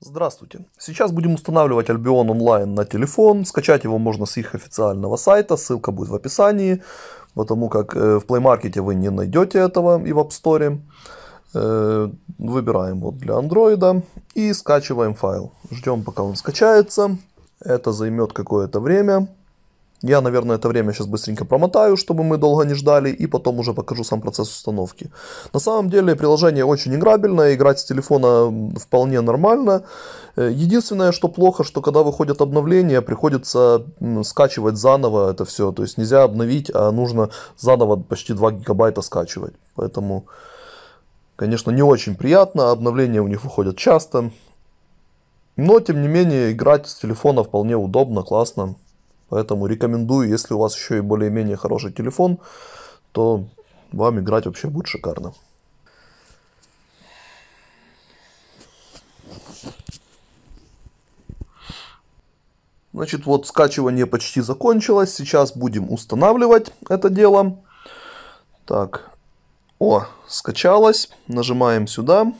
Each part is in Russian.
Здравствуйте! Сейчас будем устанавливать Albion онлайн на телефон. Скачать его можно с их официального сайта, ссылка будет в описании, потому как э, в Play Market вы не найдете этого и в App Store. Э, выбираем вот для Android и скачиваем файл. Ждем пока он скачается. Это займет какое-то время. Я, наверное, это время сейчас быстренько промотаю, чтобы мы долго не ждали, и потом уже покажу сам процесс установки. На самом деле приложение очень играбельное, играть с телефона вполне нормально. Э, единственное, что плохо, что когда выходят обновления, приходится скачивать заново это все. То есть нельзя обновить, а нужно заново почти 2 гигабайта скачивать. Поэтому, конечно, не очень приятно, обновления у них выходят часто. Но, тем не менее, играть с телефона вполне удобно, классно. Поэтому рекомендую, если у вас еще и более-менее хороший телефон, то вам играть вообще будет шикарно. Значит, вот скачивание почти закончилось. Сейчас будем устанавливать это дело. Так. О, скачалось. Нажимаем сюда.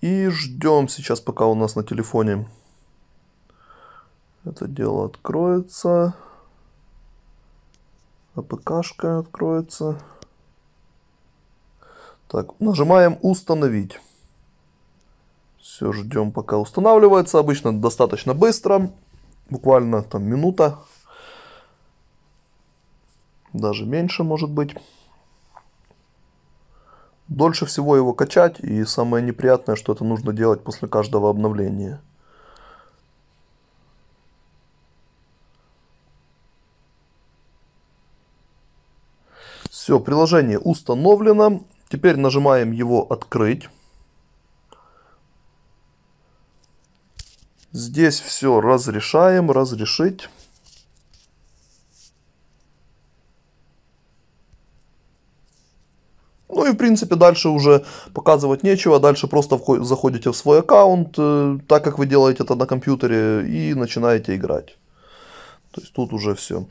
И ждем сейчас, пока у нас на телефоне это дело откроется. АПКшка откроется. Так, нажимаем установить. Все, ждем пока устанавливается. Обычно достаточно быстро. Буквально там минута. Даже меньше может быть. Дольше всего его качать. И самое неприятное, что это нужно делать после каждого обновления. Все, приложение установлено. Теперь нажимаем его «Открыть». Здесь все разрешаем, разрешить. Ну и в принципе дальше уже показывать нечего, дальше просто заходите в свой аккаунт, э, так как вы делаете это на компьютере, и начинаете играть. То есть тут уже все.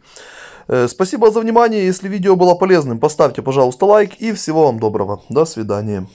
Э, спасибо за внимание. Если видео было полезным, поставьте, пожалуйста, лайк. И всего вам доброго. До свидания.